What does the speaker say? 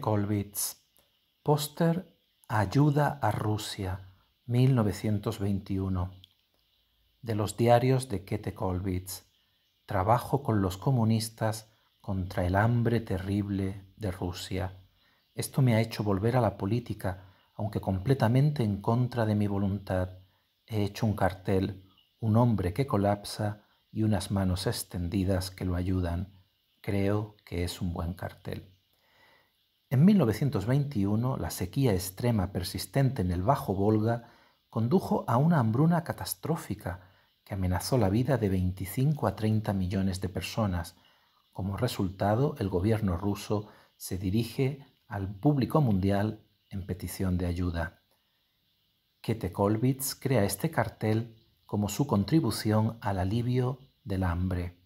Kolbitz. Póster Ayuda a Rusia, 1921. De los diarios de Kolbitz. Trabajo con los comunistas contra el hambre terrible de Rusia. Esto me ha hecho volver a la política, aunque completamente en contra de mi voluntad. He hecho un cartel, un hombre que colapsa y unas manos extendidas que lo ayudan. Creo que es un buen cartel. En 1921, la sequía extrema persistente en el Bajo Volga condujo a una hambruna catastrófica que amenazó la vida de 25 a 30 millones de personas. Como resultado, el gobierno ruso se dirige al público mundial en petición de ayuda. Kete crea este cartel como su contribución al alivio del hambre.